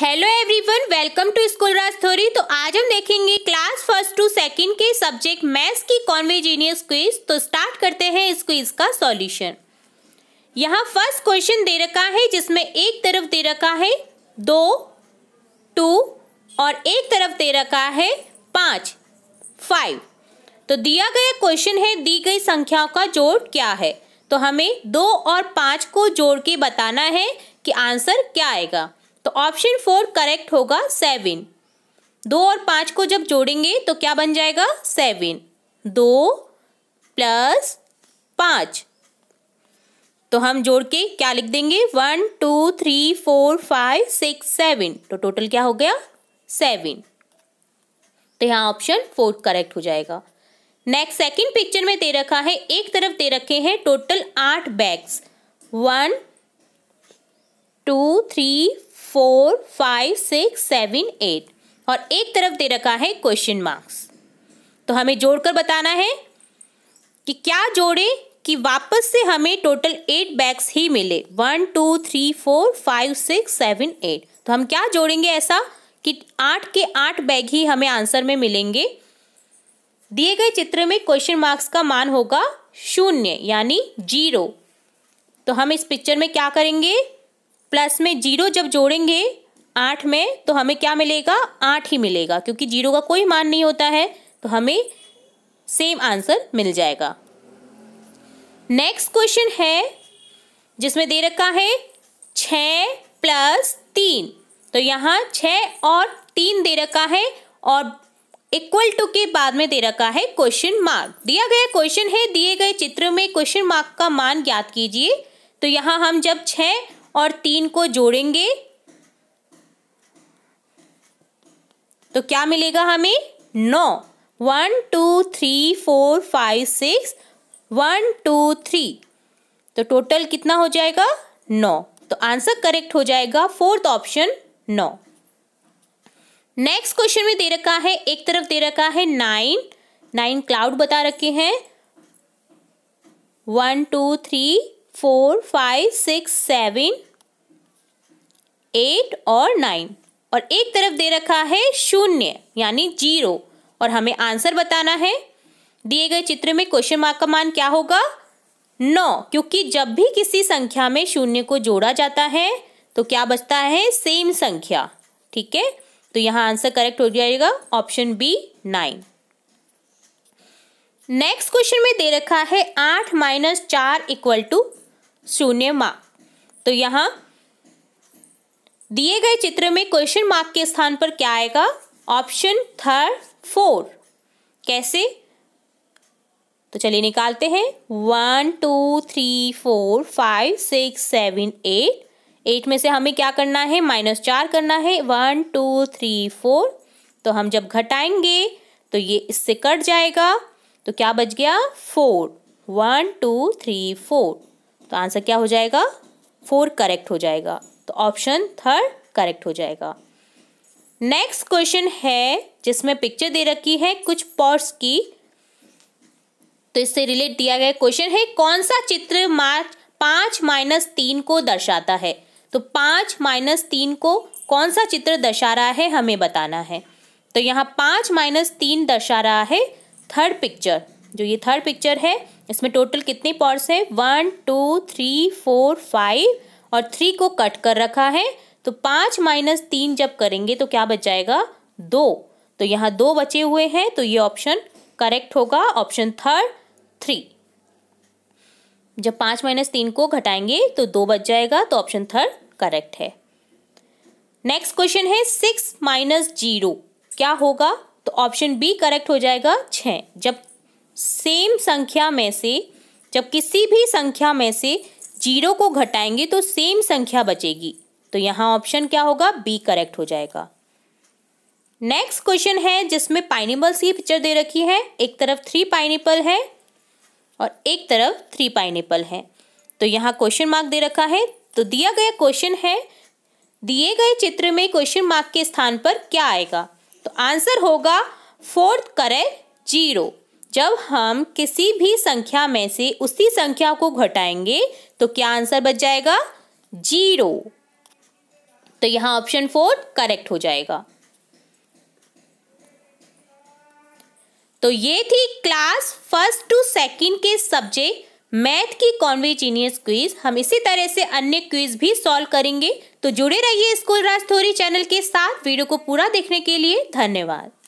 hello everyone welcome to school Raj तो आज हम देखेंगे क्लास फर्स्ट टू सेकंड के सब्जेक्ट मैथ्स की कॉन्वेजीनियस क्विज तो स्टार्ट करते हैं इस क्विज का सॉल्यूशन यहाँ फर्स्ट क्वेश्चन दे रखा है जिसमें एक तरफ दे रखा है दो टू और एक तरफ दे रखा है पाँच फाइव तो दिया गया क्वेश्चन है दी गई संख्याओं का जोड़ क्या है तो हमें दो और पाँच को जोड़ के बताना है कि आंसर क्या आएगा तो ऑप्शन फोर करेक्ट होगा सेवन दो और पांच को जब जोड़ेंगे तो क्या बन जाएगा सेवन दो प्लस पांच तो हम जोड़ के क्या लिख देंगे one two three four five six seven तो टोटल क्या हो गया सेवन तो यहाँ ऑप्शन फोर्थ करेक्ट हो जाएगा नेक्स्ट सेकंड पिक्चर में दे रखा है एक तरफ दे रखे हैं टोटल आठ bags one two three four five six seven eight और एक तरफ दे रखा है क्वेश्चन मार्क्स तो हमें जोड़कर बताना है कि क्या जोड़े कि वापस से हमें टोटल एट बैग्स ही मिले one two three four five six seven eight तो हम क्या जोड़ेंगे ऐसा कि आठ के आठ बैग ही हमें आंसर में मिलेंगे दिए गए चित्र में क्वेश्चन मार्क्स का मान होगा शून्य यानी जीरो तो हम इस पिक्चर में क्या करेंगे प्लस में जीरो जब जोड़ेंगे आठ में तो हमें क्या मिलेगा आठ ही मिलेगा क्योंकि जीरो का कोई मान नहीं होता है तो हमें सेम आंसर मिल जाएगा नेक्स्ट क्वेश्चन है जिसमें दे रखा है छ प्लस तीन तो यहाँ छ और तीन दे रखा है और इक्वल टू के बाद में दे रखा है क्वेश्चन मार्क दिया गया क्वेश्चन है दिए गए चित्र में क्वेश्चन मार्क का मान ज्ञात कीजिए तो यहाँ हम जब छः और तीन को जोड़ेंगे तो क्या मिलेगा हमें नौ one two three four five six one two three तो टोटल कितना हो जाएगा नौ तो आंसर करेक्ट हो जाएगा फोर्थ ऑप्शन नौ नेक्स्ट क्वेश्चन में दे रखा है एक तरफ दे रखा है नाइन नाइन क्लाउड बता रखे हैं one two three four five six seven eight और नाइन और एक तरफ दे रखा है शून्य यानी जीरो और हमें आंसर बताना है दिए गए चित्र में क्वेश्चन मार्क का मान क्या होगा नौ क्योंकि जब भी किसी संख्या में शून्य को जोड़ा जाता है तो क्या बचता है सेम संख्या ठीक है तो यहाँ आंसर करेक्ट हो जाएगा option B nine next question में दे रखा है आठ माइनस चार इक्वल टू शून्य मार्क तो यहाँ दिए गए चित्र में क्वेश्चन मार्क के स्थान पर क्या आएगा ऑप्शन थर्ड फोर कैसे तो चलिए निकालते हैं one two three four five six seven eight eight में से हमें क्या करना है माइनस चार करना है वन टू थ्री फोर तो हम जब घटाएंगे तो ये इससे कट जाएगा तो क्या बच गया four one two three four तो आंसर क्या हो जाएगा फोर करेक्ट हो जाएगा तो ऑप्शन थर्ड करेक्ट हो जाएगा नेक्स्ट क्वेश्चन है जिसमें पिक्चर दे रखी है कुछ पॉट्स की तो इससे रिलेट दिया गया क्वेश्चन है कौन सा चित्र मार्च पांच माइनस तीन को दर्शाता है तो पांच माइनस तीन को कौन सा चित्र दर्शा रहा है हमें बताना है तो यहाँ पांच माइनस तीन दर्शा रहा है थर्ड पिक्चर जो ये थर्ड पिक्चर है इसमें टोटल कितने पॉट्स है one two three four five और थ्री को कट कर रखा है तो पाँच माइनस तीन जब करेंगे तो क्या बच जाएगा दो तो यहाँ दो बचे हुए हैं तो ये ऑप्शन करेक्ट होगा ऑप्शन थर्ड थ्री जब पाँच माइनस तीन को घटाएंगे तो दो बच जाएगा तो ऑप्शन थर्ड करेक्ट है नेक्स्ट क्वेश्चन है सिक्स माइनस जीरो क्या होगा तो ऑप्शन बी करेक्ट हो जाएगा छः जब सेम संख्या में से जब किसी भी संख्या में से जीरो को घटाएंगे तो सेम संख्या बचेगी तो यहाँ ऑप्शन क्या होगा बी करेक्ट हो जाएगा नेक्स्ट क्वेश्चन है जिसमें पाइनिपल्स की पिक्चर दे रखी है एक तरफ थ्री पाइनिपल है और एक तरफ थ्री पाइनिपल है तो यहाँ क्वेश्चन मार्क दे रखा है तो दिया गया क्वेश्चन है दिए गए चित्र में क्वेश्चन मार्क के स्थान पर क्या आएगा तो आंसर होगा फोर्थ करेक्ट जीरो जब हम किसी भी संख्या में से उसी संख्या को घटाएंगे तो क्या आंसर बच जाएगा जीरो तो यहां ऑप्शन फोर करेक्ट हो जाएगा तो ये थी क्लास फर्स्ट टू सेकंड के सब्जेक्ट मैथ की कॉन्वेजीनियस क्विज हम इसी तरह से अन्य क्विज भी सॉल्व करेंगे तो जुड़े रहिए स्कूल राज थोरी चैनल के साथ वीडियो को पूरा देखने के लिए धन्यवाद